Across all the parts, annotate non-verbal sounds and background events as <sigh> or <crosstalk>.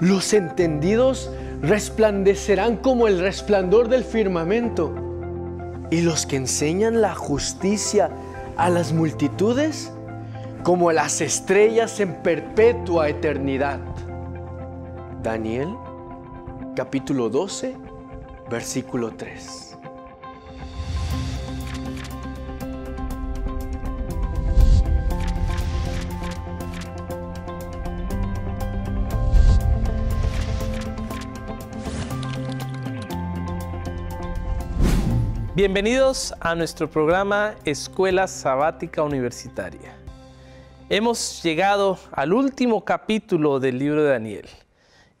Los entendidos resplandecerán como el resplandor del firmamento. Y los que enseñan la justicia a las multitudes, como las estrellas en perpetua eternidad. Daniel capítulo 12, versículo 3. Bienvenidos a nuestro programa Escuela Sabática Universitaria. Hemos llegado al último capítulo del libro de Daniel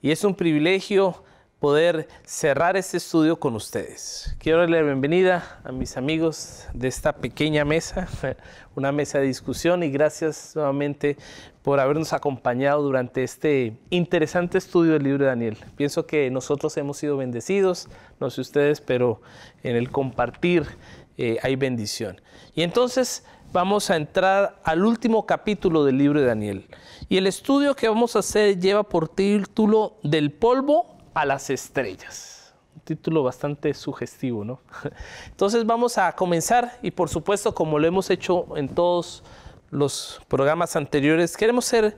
y es un privilegio poder cerrar este estudio con ustedes. Quiero darle la bienvenida a mis amigos de esta pequeña mesa, <laughs> una mesa de discusión y gracias nuevamente por habernos acompañado durante este interesante estudio del libro de Daniel. Pienso que nosotros hemos sido bendecidos, no sé ustedes, pero en el compartir eh, hay bendición. Y entonces vamos a entrar al último capítulo del libro de Daniel. Y el estudio que vamos a hacer lleva por título Del polvo a las estrellas. Un título bastante sugestivo, ¿no? <laughs> Entonces vamos a comenzar y por supuesto, como lo hemos hecho en todos los programas anteriores, queremos ser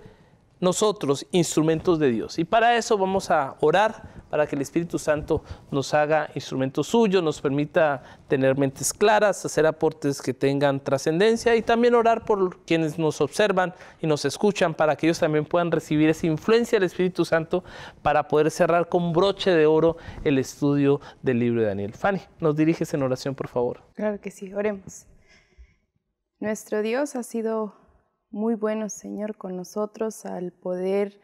nosotros instrumentos de Dios. Y para eso vamos a orar para que el Espíritu Santo nos haga instrumentos suyos, nos permita tener mentes claras, hacer aportes que tengan trascendencia y también orar por quienes nos observan y nos escuchan para que ellos también puedan recibir esa influencia del Espíritu Santo para poder cerrar con broche de oro el estudio del libro de Daniel. Fanny, nos diriges en oración, por favor. Claro que sí, oremos. Nuestro Dios ha sido muy bueno, Señor, con nosotros al poder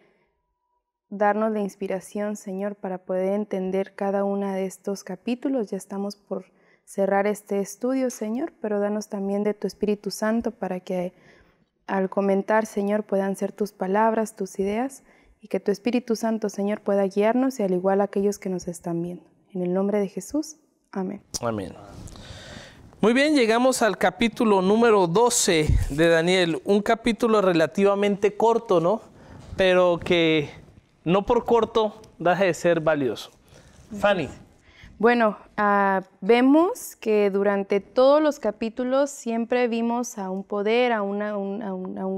darnos la inspiración, Señor, para poder entender cada uno de estos capítulos. Ya estamos por cerrar este estudio, Señor, pero danos también de tu Espíritu Santo para que al comentar, Señor, puedan ser tus palabras, tus ideas, y que tu Espíritu Santo, Señor, pueda guiarnos y al igual aquellos que nos están viendo. En el nombre de Jesús. Amén. Amén. Muy bien, llegamos al capítulo número 12 de Daniel, un capítulo relativamente corto, ¿no? Pero que no por corto deja de ser valioso. Fanny. Bueno, ah, vemos que durante todos los capítulos siempre vimos a un poder, a, un,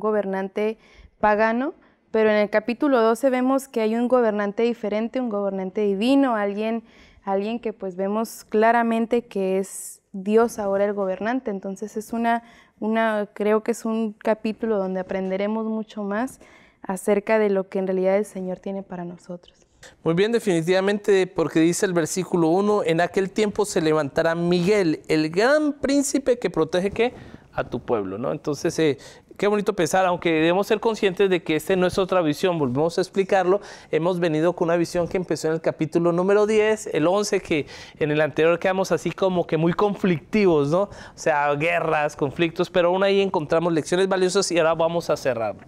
gobernante pagano, pero en el capítulo 12 vemos que hay un gobernante diferente, un gobernante divino, alguien, alguien que pues vemos claramente que es Dios ahora el gobernante. Entonces es una, una, creo que es un capítulo donde aprenderemos mucho más acerca de lo que en realidad el Señor tiene para nosotros. Muy bien, definitivamente, porque dice el versículo 1, en aquel tiempo se levantará Miguel, el gran príncipe que protege ¿qué? a tu pueblo, ¿no? Entonces eh, qué bonito pensar, aunque debemos ser conscientes de que esta no es otra visión, volvemos a explicarlo, hemos venido con una visión que empezó en el capítulo número 10, el 11, que en el anterior quedamos así como que muy conflictivos, ¿no? O sea, guerras, conflictos, pero aún ahí encontramos lecciones valiosas y ahora vamos a cerrarlo.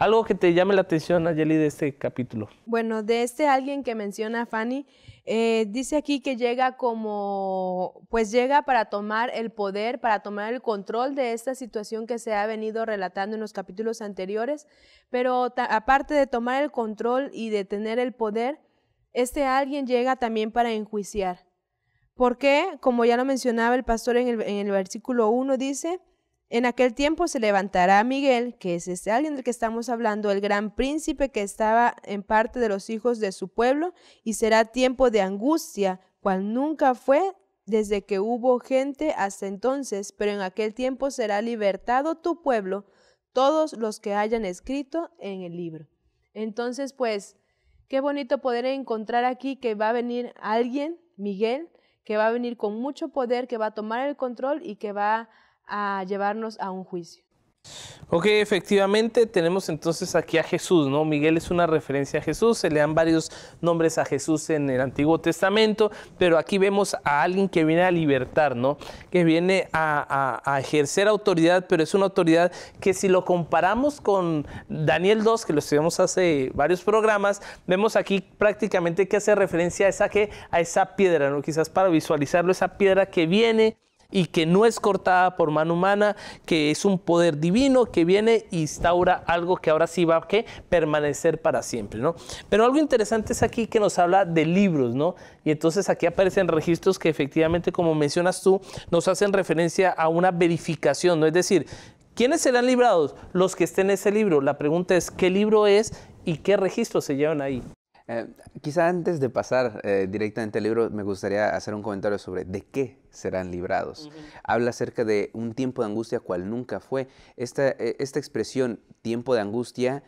¿Algo que te llame la atención, Ayeli, de este capítulo? Bueno, de este alguien que menciona Fanny, eh, dice aquí que llega como, pues llega para tomar el poder, para tomar el control de esta situación que se ha venido relatando en los capítulos anteriores, pero aparte de tomar el control y de tener el poder, este alguien llega también para enjuiciar. ¿Por qué? Como ya lo mencionaba el pastor en el, en el versículo 1, dice, en aquel tiempo se levantará Miguel, que es ese alguien del que estamos hablando, el gran príncipe que estaba en parte de los hijos de su pueblo, y será tiempo de angustia, cual nunca fue desde que hubo gente hasta entonces, pero en aquel tiempo será libertado tu pueblo, todos los que hayan escrito en el libro. Entonces, pues, qué bonito poder encontrar aquí que va a venir alguien, Miguel, que va a venir con mucho poder, que va a tomar el control y que va a a llevarnos a un juicio. Ok, efectivamente tenemos entonces aquí a Jesús, ¿no? Miguel es una referencia a Jesús, se le dan varios nombres a Jesús en el Antiguo Testamento, pero aquí vemos a alguien que viene a libertar, ¿no? Que viene a, ejercer autoridad, pero es una autoridad que si lo comparamos con Daniel 2, que lo estudiamos hace varios programas, vemos aquí prácticamente que hace referencia esa, que, a esa piedra, ¿no? Quizás para visualizarlo, esa piedra que viene y que no es cortada por mano humana, que es un poder divino que viene e instaura algo que ahora sí va a permanecer para siempre, ¿no? Pero algo interesante es aquí que nos habla de libros, ¿no? Y entonces aquí aparecen registros que efectivamente, como mencionas tú, nos hacen referencia a una verificación, ¿no? Es decir, ¿quiénes serán librados? Los que estén en ese libro. La pregunta es, ¿qué libro es y qué registros se llevan ahí? Eh, quizá antes de pasar eh, directamente al libro, me gustaría hacer un comentario sobre de qué serán librados. Habla acerca de un tiempo de angustia cual nunca fue. Esta, eh, expresión, tiempo de angustia,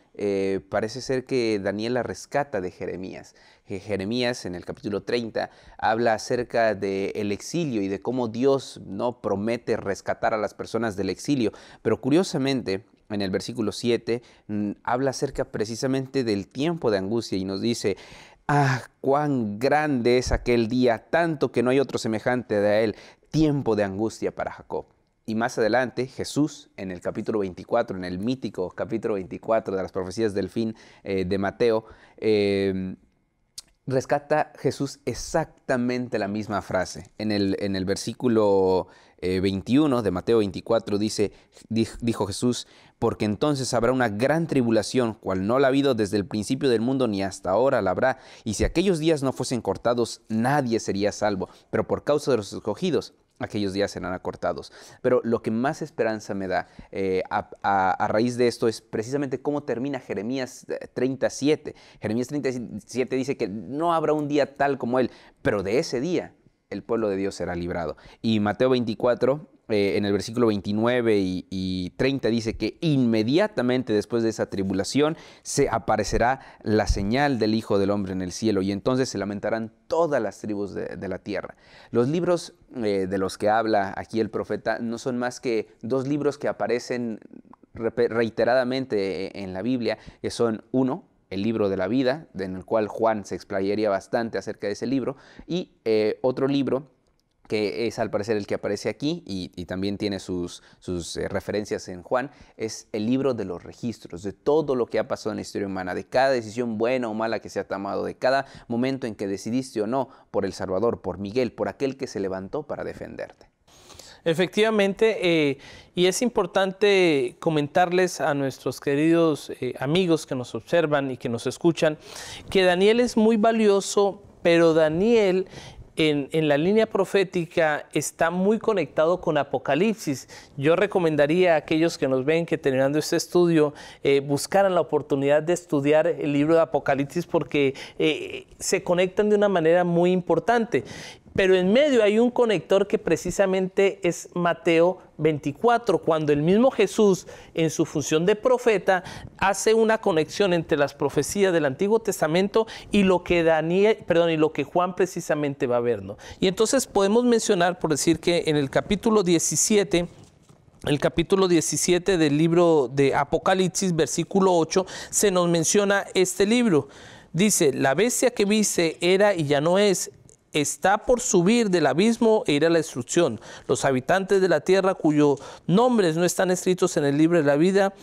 parece ser que Daniel la rescata de Jeremías. Jeremías, en el capítulo 30, habla acerca del el exilio y de cómo Dios no promete rescatar a las personas del exilio. Pero curiosamente, en el versículo 7 mm, habla acerca precisamente del tiempo de angustia y nos dice, ah, cuán grande es aquel día, tanto que no hay otro semejante de él, tiempo de angustia para Jacob. Y más adelante, Jesús, en el capítulo 24, en el mítico capítulo 24 de las profecías del fin eh, de Mateo, eh, rescata Jesús exactamente la misma frase. En el, en el versículo 21 eh, de Mateo 24 dice, dijo Jesús, porque entonces habrá una gran tribulación, cual no la ha habido desde el principio del mundo ni hasta ahora la habrá, y si aquellos días no fuesen cortados, nadie sería salvo, pero por causa de los escogidos, aquellos días serán acortados. Pero lo que más esperanza me da eh, a, a, raíz de esto es precisamente cómo termina Jeremías 37. Eh, Jeremías 37 dice que no habrá un día tal como él, pero de ese día el pueblo de Dios será librado. Y Mateo 24, eh, en el versículo 29 y, 30 dice que inmediatamente después de esa tribulación se aparecerá la señal del Hijo del Hombre en el cielo y entonces se lamentarán todas las tribus de, la tierra. Los libros eh, de los que habla aquí el profeta no son más que dos libros que aparecen reiteradamente eh, en la Biblia, que son uno, el libro de la vida, en el cual Juan se explayaría bastante acerca de ese libro, y otro libro que es al parecer el que aparece aquí y, también tiene sus, sus eh, referencias en Juan, es el libro de los registros, de todo lo que ha pasado en la historia humana, de cada decisión buena o mala que se ha tomado, de cada momento en que decidiste o no por el Salvador, por Miguel, por aquel que se levantó para defenderte. Efectivamente, eh, y es importante comentarles a nuestros queridos eh, amigos que nos observan y que nos escuchan que Daniel es muy valioso pero Daniel en, la línea profética está muy conectado con Apocalipsis. Yo recomendaría a aquellos que nos ven que terminando este estudio eh, buscaran la oportunidad de estudiar el libro de Apocalipsis porque eh, se conectan de una manera muy importante pero en medio hay un conector que precisamente es Mateo 24, cuando el mismo Jesús, en su función de profeta, hace una conexión entre las profecías del Antiguo Testamento y lo que Daniel, perdón, y lo que Juan precisamente va a ver, ¿no? Y entonces podemos mencionar, por decir que en el capítulo 17, el capítulo 17 del libro de Apocalipsis, versículo 8, se nos menciona este libro. Dice, la bestia que viste era y ya no es, está por subir del abismo e ir a la destrucción. Los habitantes de la tierra cuyos nombres no están escritos en el libro de la vida,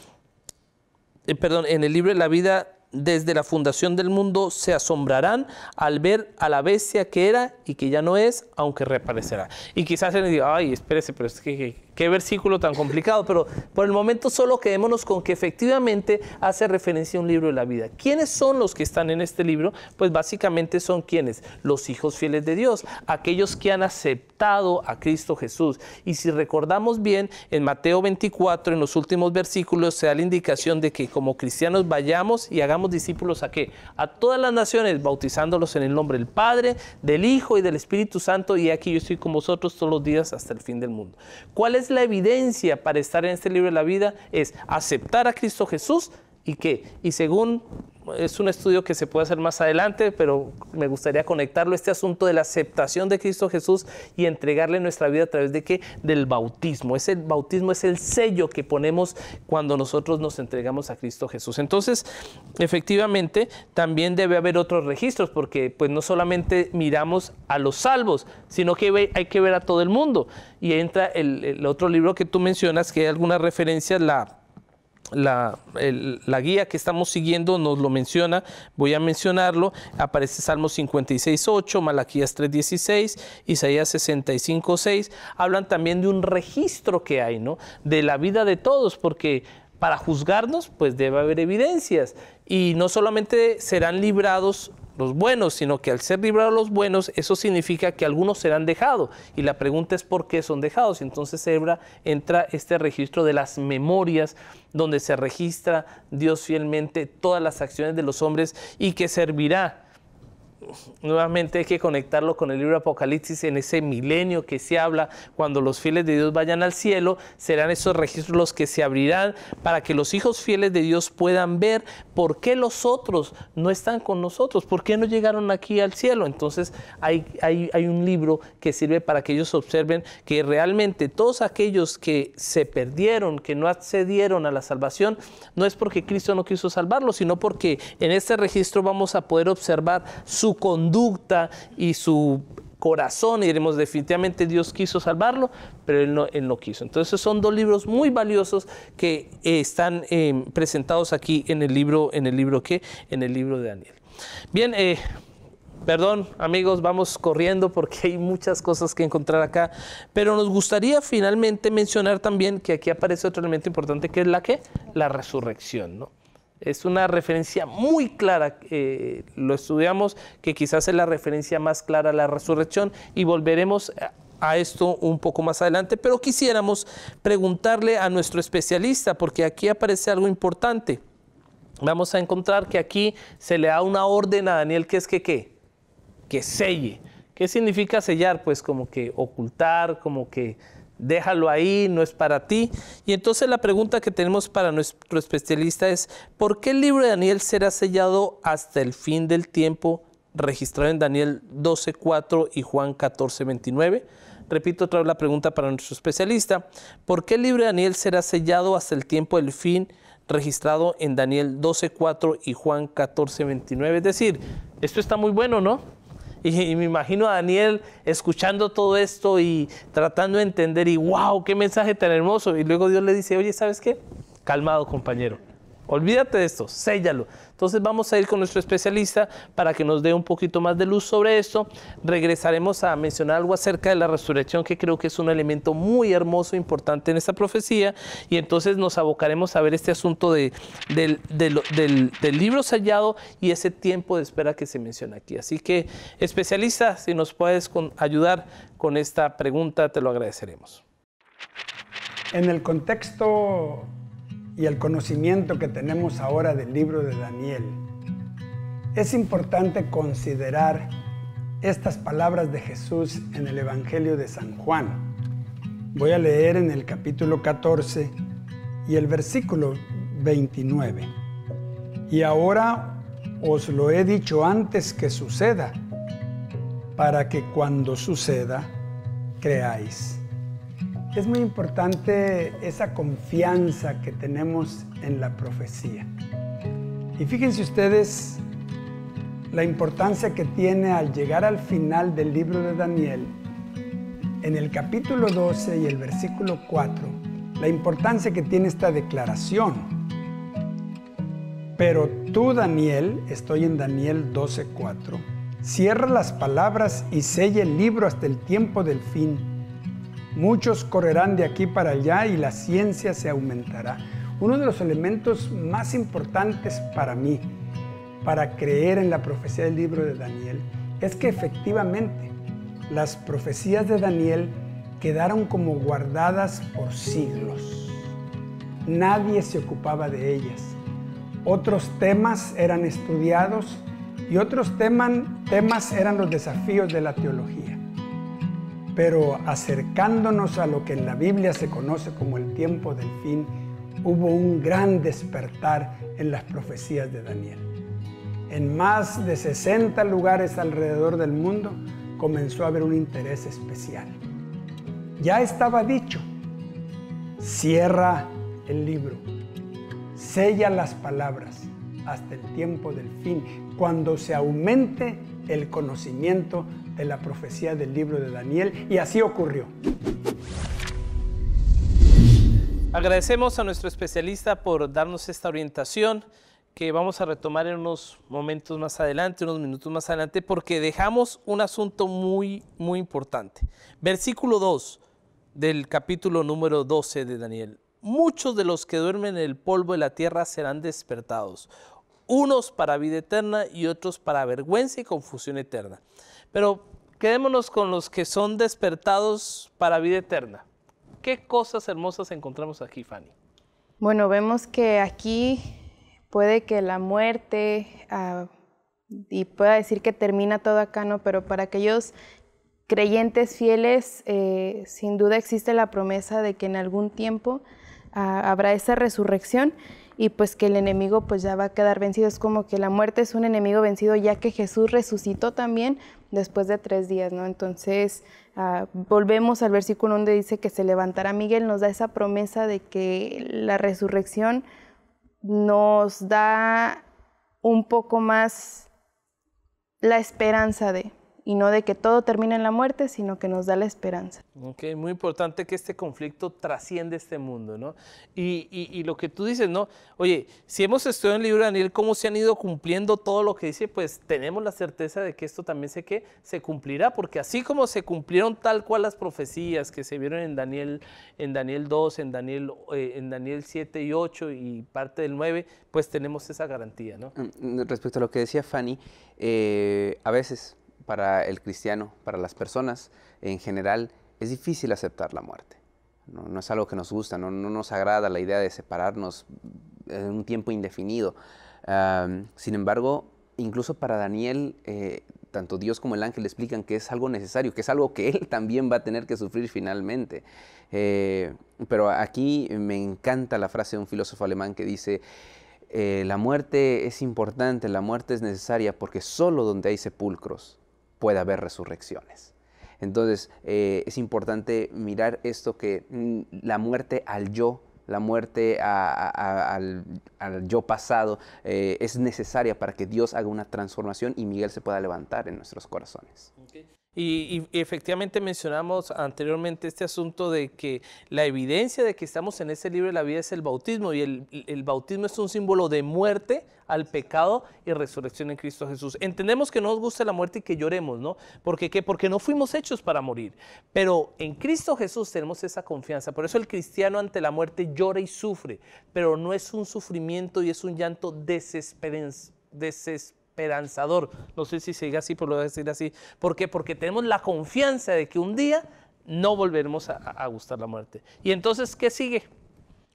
eh, perdón, en el libro de la vida desde la fundación del mundo se asombrarán al ver a la bestia que era y que ya no es, aunque reaparecerá. Y quizás se les diga, ay, espérese, pero es que Qué versículo tan complicado, pero por el momento solo quedémonos con que efectivamente hace referencia a un libro de la vida. ¿Quiénes son los que están en este libro? Pues básicamente son quienes, los hijos fieles de Dios, aquellos que han aceptado a Cristo Jesús. Y si recordamos bien, en Mateo 24, en los últimos versículos, se da la indicación de que como cristianos vayamos y hagamos discípulos a qué? A todas las naciones, bautizándolos en el nombre del Padre, del Hijo y del Espíritu Santo, y aquí yo estoy con vosotros todos los días hasta el fin del mundo. ¿Cuál es la evidencia para estar en este libro de la vida? Es aceptar a Cristo Jesús, y qué. Y según es un estudio que se puede hacer más adelante, pero me gustaría conectarlo este asunto de la aceptación de Cristo Jesús y entregarle nuestra vida a través de qué? Del bautismo. Ese bautismo es el sello que ponemos cuando nosotros nos entregamos a Cristo Jesús. Entonces, efectivamente, también debe haber otros registros porque pues no solamente miramos a los salvos, sino que hay que ver a todo el mundo. Y entra el, el otro libro que tú mencionas que hay algunas referencias la la, guía que estamos siguiendo nos lo menciona, voy a mencionarlo, aparece Salmo 56.8, Malaquías 3.16, Isaías 65.6, hablan también de un registro que hay, ¿no? De la vida de todos, porque para juzgarnos pues debe haber evidencias y no solamente serán librados los buenos, sino que al ser librados los buenos, eso significa que algunos serán dejados. Y la pregunta es por qué son dejados. y Entonces Hebra entra este registro de las memorias donde se registra Dios fielmente todas las acciones de los hombres y que servirá nuevamente hay que conectarlo con el libro Apocalipsis en ese milenio que se habla, cuando los fieles de Dios vayan al cielo, serán esos registros los que se abrirán para que los hijos fieles de Dios puedan ver por qué los otros no están con nosotros, por qué no llegaron aquí al cielo. Entonces hay, hay, hay un libro que sirve para que ellos observen que realmente todos aquellos que se perdieron, que no accedieron a la salvación, no es porque Cristo no quiso salvarlos, sino porque en este registro vamos a poder observar su conducta y su corazón y diremos definitivamente Dios quiso salvarlo, pero él no, él quiso. Entonces son dos libros muy valiosos que eh, están em, presentados aquí en el libro, en el libro que, en el libro de Daniel. Bien, eh, Perdón, amigos, vamos corriendo porque hay muchas cosas que encontrar acá, pero nos gustaría finalmente mencionar también que aquí aparece otro elemento importante que es la que la resurrección, ¿no? Es una referencia muy clara, eh, lo estudiamos, que quizás es la referencia más clara a la resurrección y volveremos a esto un poco más adelante, pero quisiéramos preguntarle a nuestro especialista, porque aquí aparece algo importante. Vamos a encontrar que aquí se le da una orden a Daniel que es que qué, que selle. ¿Qué significa sellar? Pues como que ocultar, como que déjalo ahí, no es para ti. Y entonces la pregunta que tenemos para nuestro especialista es, ¿por qué el libro de Daniel será sellado hasta el fin del tiempo registrado en Daniel 12.4 y Juan 14.29? Repito otra vez la pregunta para nuestro especialista, ¿por qué el libro de Daniel será sellado hasta el tiempo del fin registrado en Daniel 12.4 y Juan 14.29? Es decir, esto está muy bueno, ¿no? <laughs> Y, me imagino a Daniel escuchando todo esto y tratando de entender y wow, qué mensaje tan hermoso. Y luego Dios le dice, oye, ¿sabes qué? Calmado, compañero. Olvídate de esto, séllalo. Entonces vamos a ir con nuestro especialista para que nos dé un poquito más de luz sobre esto. Regresaremos a mencionar algo acerca de la resurrección, que creo que es un elemento muy hermoso, importante en esta profecía. Y entonces nos abocaremos a ver este asunto del, libro sellado y ese tiempo de espera que se menciona aquí. Así que, especialista, si nos puedes ayudar con esta pregunta, te lo agradeceremos. En el contexto y el conocimiento que tenemos ahora del libro de Daniel. Es importante considerar estas palabras de Jesús en el Evangelio de San Juan. Voy a leer en el capítulo 14 y el versículo 29. Y ahora os lo he dicho antes que suceda, para que cuando suceda creáis. Es muy importante esa confianza que tenemos en la profecía. Y fíjense ustedes la importancia que tiene al llegar al final del libro de Daniel, en el capítulo 12 y el versículo 4, la importancia que tiene esta declaración. Pero tú, Daniel, estoy en Daniel 12, cierra las palabras y sella el libro hasta el tiempo del fin Muchos correrán de aquí para allá y la ciencia se aumentará. Uno de los elementos más importantes para mí, para creer en la profecía del libro de Daniel, es que efectivamente las profecías de Daniel quedaron como guardadas por siglos. Nadie se ocupaba de ellas. Otros temas eran estudiados y otros temas eran los desafíos de la teología. Pero acercándonos a lo que en la Biblia se conoce como el tiempo del fin, hubo un gran despertar en las profecías de Daniel. En más de 60 lugares alrededor del mundo comenzó a haber un interés especial. Ya estaba dicho, cierra el libro, sella las palabras hasta el tiempo del fin, cuando se aumente el conocimiento de la profecía del libro de Daniel y así ocurrió. Agradecemos a nuestro especialista por darnos esta orientación que vamos a retomar en unos momentos más adelante, unos minutos más adelante, porque dejamos un asunto muy, muy importante. Versículo 2 del capítulo número 12 de Daniel. Muchos de los que duermen en el polvo de la tierra serán despertados, unos para vida eterna y otros para vergüenza y confusión eterna. Pero quedémonos con los que son despertados para vida eterna. ¿Qué cosas hermosas encontramos aquí, Fanny? Bueno, vemos que aquí puede que la muerte, ah, y pueda decir que termina todo acá, ¿no? Pero para aquellos creyentes fieles, eh, sin duda existe la promesa de que en algún tiempo ah, habrá esa resurrección y pues que el enemigo pues ya va a quedar vencido. Es como que la muerte es un enemigo vencido ya que Jesús resucitó también después de tres días, ¿no? Entonces ah, volvemos al versículo donde dice que se levantará Miguel, nos da esa promesa de que la resurrección nos da un poco más la esperanza de, y no de que todo termine en la muerte, sino que nos da la esperanza. Ok, muy importante que este conflicto trasciende este mundo, ¿no? Y, y, lo que tú dices, ¿no? Oye, si hemos estudiado en el libro de Daniel cómo se han ido cumpliendo todo lo que dice, pues tenemos la certeza de que esto también sé que se cumplirá, porque así como se cumplieron tal cual las profecías que se vieron en Daniel, en Daniel 2, en Daniel, eh, en Daniel 7 y 8 y parte del 9, pues tenemos esa garantía, ¿no? Mm, respecto a lo que decía Fanny, eh, a veces para el cristiano, para las personas en general, es difícil aceptar la muerte. No, es algo que nos gusta, no, nos agrada la idea de separarnos en un tiempo indefinido. sin embargo, incluso para Daniel, eh, tanto Dios como el ángel explican que es algo necesario, que es algo que <laughs> él también va a tener que sufrir finalmente. Eh, pero aquí me encanta la frase de un filósofo alemán que dice, eh, la muerte es importante, la muerte es necesaria, porque solo donde hay sepulcros puede haber resurrecciones. Entonces eh, es importante mirar esto que mm, la muerte al yo, la muerte al, yo pasado eh, es necesaria para que Dios haga una transformación y Miguel se pueda levantar en nuestros corazones. Y, efectivamente mencionamos anteriormente este asunto de que la evidencia de que estamos en ese libro de la vida es el bautismo y el, bautismo es un símbolo de muerte al pecado y resurrección en Cristo Jesús. Entendemos que no nos gusta la muerte y que lloremos, ¿no? Porque qué? Porque no fuimos hechos para morir, pero en Cristo Jesús tenemos esa confianza. Por eso el cristiano ante la muerte llora y sufre, pero no es un sufrimiento y es un llanto desesperen desesperanza no sé si sigue así, pero lo voy a decir así. ¿Por qué? Porque tenemos la confianza de que un día no volveremos a, a gustar la muerte. ¿Y entonces qué sigue?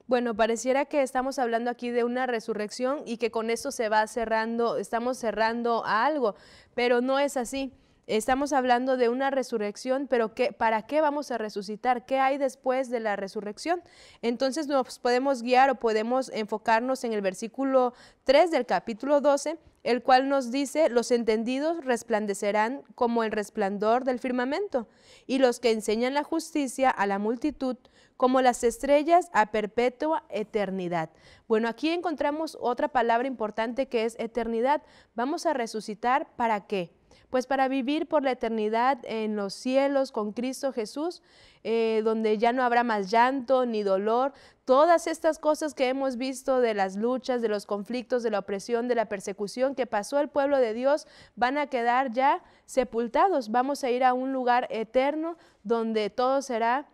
Bueno, pareciera que estamos hablando aquí de una resurrección y que con esto se va cerrando, estamos cerrando a algo, pero no es así. Estamos hablando de una resurrección, pero ¿qué, ¿para qué vamos a resucitar? ¿Qué hay después de la resurrección? Entonces nos podemos guiar o podemos enfocarnos en el versículo 3 del capítulo 12, el cual nos dice, los entendidos resplandecerán como el resplandor del firmamento, y los que enseñan la justicia a la multitud como las estrellas a perpetua eternidad. Bueno, aquí encontramos otra palabra importante que es eternidad. Vamos a resucitar para qué? pues para vivir por la eternidad en los cielos con Cristo Jesús, eh, donde ya no habrá más llanto ni dolor. Todas estas cosas que hemos visto de las luchas, de los conflictos, de la opresión, de la persecución que pasó el pueblo de Dios, van a quedar ya sepultados. Vamos a ir a un lugar eterno donde todo será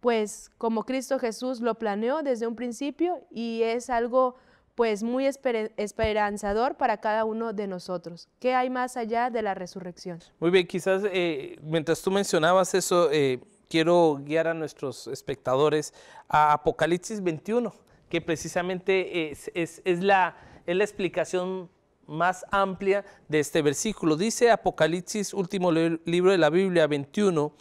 pues como Cristo Jesús lo planeó desde un principio y es algo pues muy esperanzador para cada uno de nosotros. ¿Qué hay más allá de la resurrección? Muy bien, quizás eh, mientras tú mencionabas eso, eh, quiero guiar a nuestros espectadores a Apocalipsis 21, que precisamente es, la, es la explicación más amplia de este versículo. Dice Apocalipsis, último libro de la Biblia 21,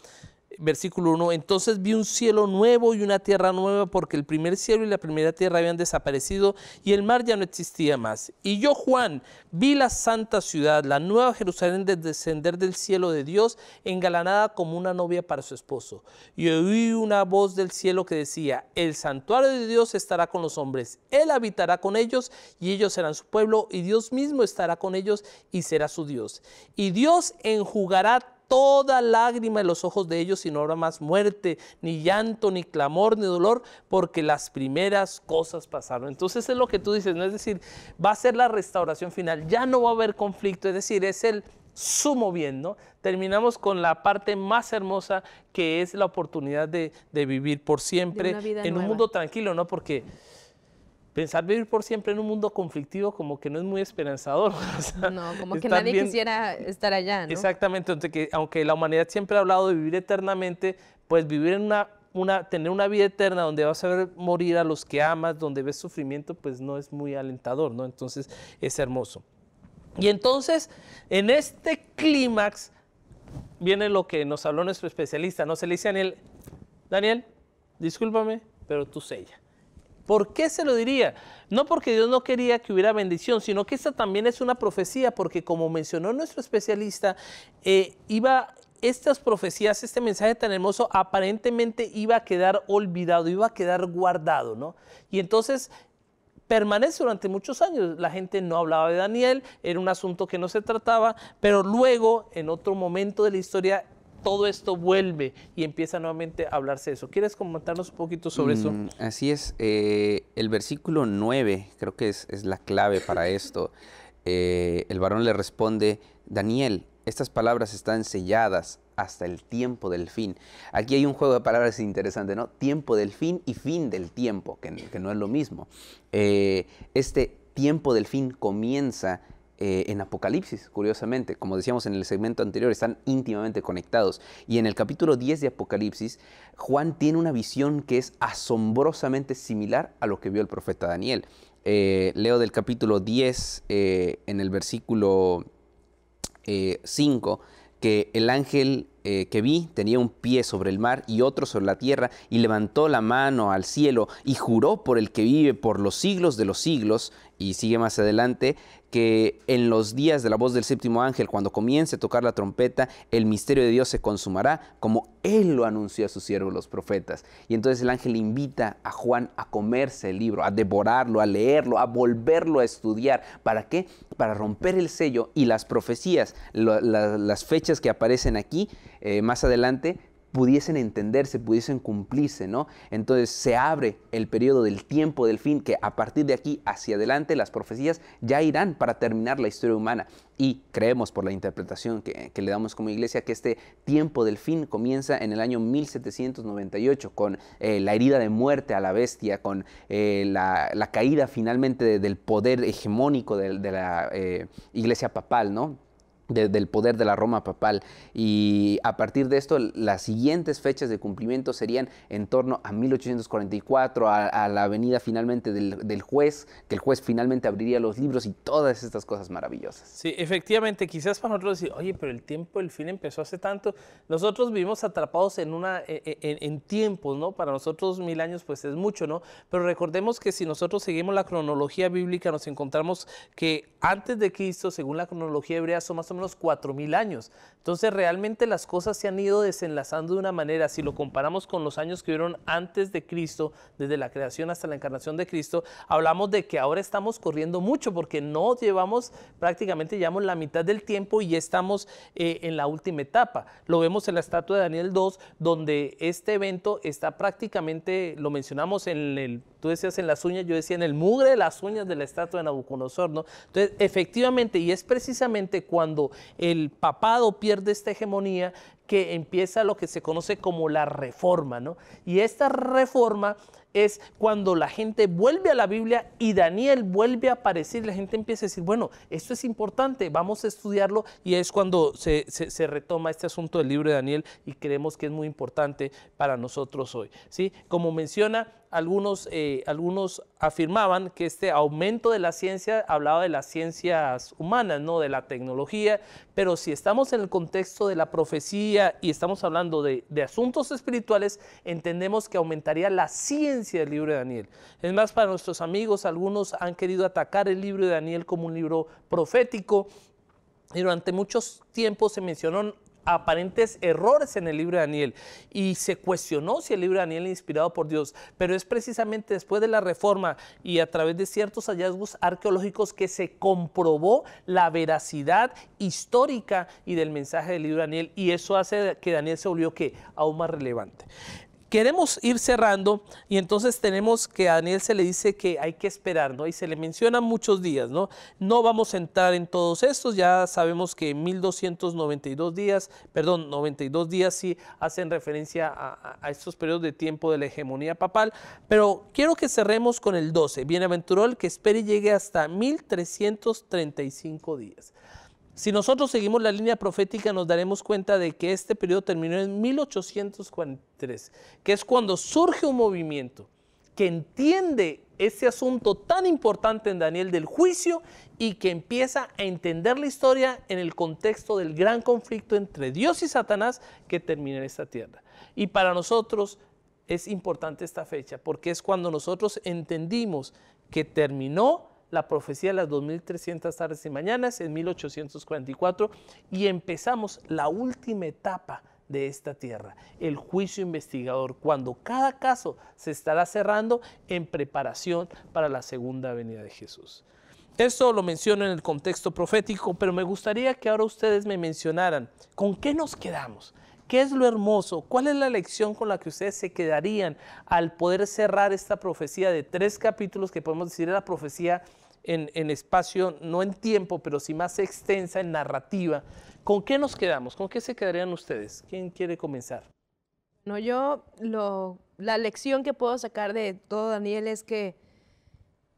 versículo 1, entonces vi un cielo nuevo y una tierra nueva porque el primer cielo y la primera tierra habían desaparecido y el mar ya no existía más. Y yo, Juan, vi la santa ciudad, la nueva Jerusalén de descender del cielo de Dios, engalanada como una novia para su esposo. Y oí una voz del cielo que decía, el santuario de Dios estará con los hombres, él habitará con ellos y ellos serán su pueblo y Dios mismo estará con ellos y será su Dios. Y Dios enjugará toda lágrima en los ojos de ellos y no habrá más muerte, ni llanto, ni clamor, ni dolor, porque las primeras cosas pasaron. Entonces es lo que tú dices, ¿no? Es decir, va a ser la restauración final, ya no va a haber conflicto, es decir, es el sumo bien, ¿no? Terminamos con la parte más hermosa que es la oportunidad de, vivir por siempre en un mundo tranquilo, ¿no? Porque pensar vivir por siempre en un mundo conflictivo como que no es muy esperanzador. <laughs> no, como que nadie quisiera estar allá, Exactamente, aunque la humanidad siempre ha hablado de vivir eternamente, pues vivir en una, una, tener una vida eterna donde vas a ver morir a los que amas, donde ves sufrimiento, pues no es muy alentador, ¿no? Entonces es hermoso. Y entonces, en este clímax, viene lo que nos habló nuestro especialista, ¿no? Se le dice a Daniel, Daniel, discúlpame, pero tú sella. ¿Por qué se lo diría? No porque Dios no quería que hubiera bendición, sino que esta también es una profecía, porque como mencionó nuestro especialista, eh, iba, estas profecías, este mensaje tan hermoso, aparentemente iba a quedar olvidado, iba a quedar guardado, ¿no? Y entonces permanece durante muchos años. La gente no hablaba de Daniel, era un asunto que no se trataba, pero luego, en otro momento de la historia, todo esto vuelve y empieza nuevamente a hablarse eso. ¿Quieres comentarnos un poquito sobre eso? Mm, así es, eh, el versículo 9 creo que es, la clave para esto. Eh, el varón le responde, Daniel, estas palabras están selladas hasta el tiempo del fin. Aquí hay un juego de palabras interesante, ¿no? Tiempo del fin y fin del tiempo, que, no es lo mismo. Eh, este tiempo del fin comienza eh, en Apocalipsis, curiosamente. Como decíamos en el segmento anterior, están íntimamente conectados. Y en el capítulo 10 de Apocalipsis, Juan tiene una visión que es asombrosamente similar a lo que vio el profeta Daniel. Eh, leo del capítulo 10 eh, en el versículo 5 que el ángel que vi tenía un pie sobre el mar y otro sobre la tierra, y levantó la mano al cielo y juró por el que vive por los siglos de los siglos y sigue más adelante que en los días de la voz del séptimo ángel, cuando comience a tocar la trompeta, el misterio de Dios se consumará como Él lo anunció a sus siervos los profetas. Y entonces el ángel invita a Juan a comerse el libro, a devorarlo, a leerlo, a volverlo a estudiar. ¿Para qué? Para romper el sello y las profecías, las fechas que aparecen aquí eh, más adelante pudiesen entenderse, pudiesen cumplirse, ¿no? Entonces se abre el periodo del tiempo del fin, que a partir de aquí hacia adelante las profecías ya irán para terminar la historia humana. Y creemos por la interpretación que, le damos como iglesia que este tiempo del fin comienza en el año 1798 con eh, la herida de muerte a la bestia, con eh, la, caída finalmente del poder hegemónico de, la eh, iglesia papal, ¿no? del poder de la Roma papal. Y a partir de esto, las siguientes fechas de cumplimiento serían en torno a 1844, a, la venida finalmente del, juez, que el juez finalmente abriría los libros y todas estas cosas maravillosas. Sí, efectivamente, quizás para nosotros decir, oye, pero el tiempo, el fin empezó hace tanto. Nosotros vivimos atrapados en, una, e, e, en, tiempos, ¿no? Para nosotros mil años pues es mucho, ¿no? Pero recordemos que si nosotros seguimos la cronología bíblica, nos encontramos que antes de Cristo, según la cronología hebrea, son más o menos unos 4.000 años. Entonces realmente las cosas se han ido desenlazando de una manera, si lo comparamos con los años que hubieron antes de Cristo, desde la creación hasta la encarnación de Cristo, hablamos de que ahora estamos corriendo mucho porque no llevamos prácticamente, llevamos la mitad del tiempo y ya estamos eh, en la última etapa. Lo vemos en la estatua de Daniel 2, donde este evento está prácticamente, lo mencionamos en el, tú decías en las uñas, yo decía en el mugre de las uñas de la estatua de Nabucodonosor, ¿no? Entonces, efectivamente, y es precisamente cuando el papado pierde esta hegemonía que empieza lo que se conoce como la reforma, ¿no? Y esta reforma es cuando la gente vuelve a la Biblia y Daniel vuelve a aparecer la gente empieza a decir, bueno, esto es importante, vamos a estudiarlo y es cuando se, retoma este asunto del libro de Daniel y creemos que es muy importante para nosotros hoy. ¿sí? Como menciona, algunos, eh, algunos afirmaban que este aumento de la ciencia hablaba de las ciencias humanas, no de la tecnología, pero si estamos en el contexto de la profecía, y estamos hablando de, de, asuntos espirituales, entendemos que aumentaría la ciencia del libro de Daniel. Es más, para nuestros amigos, algunos han querido atacar el libro de Daniel como un libro profético. Y durante muchos tiempos se mencionó aparentes errores en el libro de Daniel y se cuestionó si el libro de Daniel es inspirado por Dios, pero es precisamente después de la reforma y a través de ciertos hallazgos arqueológicos que se comprobó la veracidad histórica y del mensaje del libro de Daniel y eso hace que Daniel se volvió que aún más relevante. Queremos ir cerrando y entonces tenemos que a Daniel se le dice que hay que esperar, ¿no? Y se le mencionan muchos días, ¿no? No vamos a entrar en todos estos, ya sabemos que 1292 días, perdón, 92 días sí hacen referencia a, a estos periodos de tiempo de la hegemonía papal, pero quiero que cerremos con el 12. Bienaventuró el que espere y llegue hasta 1335 días. Si nosotros seguimos la línea profética, nos daremos cuenta de que este periodo terminó en 1843, que es cuando surge un movimiento que entiende ese asunto tan importante en Daniel del juicio y que empieza a entender la historia en el contexto del gran conflicto entre Dios y Satanás que termina en esta tierra. Y para nosotros es importante esta fecha porque es cuando nosotros entendimos que terminó la profecía de las 2300 tardes y mañanas en 1844 y empezamos la última etapa de esta tierra, el juicio investigador, cuando cada caso se estará cerrando en preparación para la segunda venida de Jesús. Esto lo menciono en el contexto profético, pero me gustaría que ahora ustedes me mencionaran con qué nos quedamos, qué es lo hermoso, cuál es la lección con la que ustedes se quedarían al poder cerrar esta profecía de tres capítulos que podemos decir es la profecía en, espacio, no en tiempo, pero sí más extensa en narrativa. ¿Con qué nos quedamos? ¿Con qué se quedarían ustedes? ¿Quién quiere comenzar? No, yo lo, la lección que puedo sacar de todo, Daniel, es que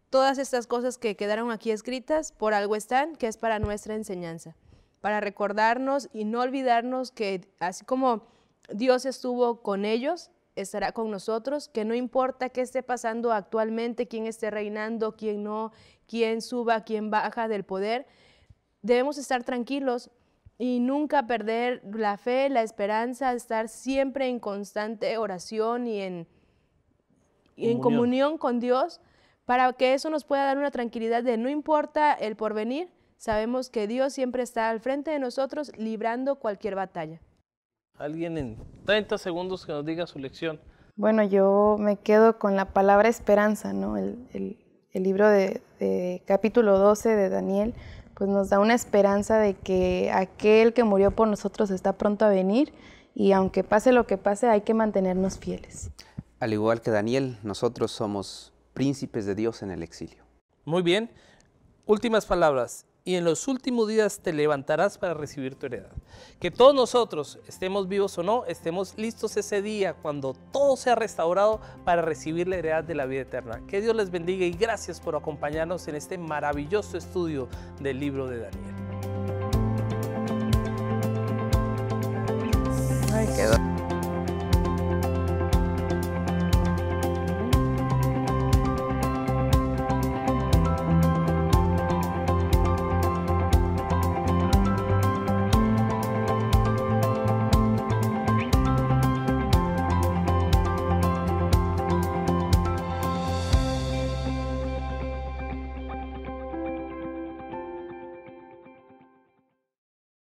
todas estas cosas que quedaron aquí escritas por algo están, que es para nuestra enseñanza, para recordarnos y no olvidarnos que así como Dios estuvo con ellos, estará con nosotros, que no importa qué esté pasando actualmente, quién esté reinando, quién no, quién suba, quién baja del poder, debemos estar tranquilos y nunca perder la fe, la esperanza, estar siempre en constante oración y en, en comunión con Dios para que eso nos pueda dar una tranquilidad de no importa el porvenir, sabemos que Dios siempre está al frente de nosotros librando cualquier batalla. Alguien en 30 segundos que nos diga su lección. Bueno, yo me quedo con la palabra esperanza, ¿no? El, libro de, capítulo 12 de Daniel, pues nos da una esperanza de que aquel que murió por nosotros está pronto a venir y aunque pase lo que pase, hay que mantenernos fieles. Al igual que Daniel, nosotros somos príncipes de Dios en el exilio. Muy bien. Últimas palabras y en los últimos días te levantarás para recibir tu heredad. Que todos nosotros, estemos vivos o no, estemos listos ese día cuando todo sea restaurado para recibir la heredad de la vida eterna. Que Dios les bendiga y gracias por acompañarnos en este maravilloso estudio del libro de Daniel.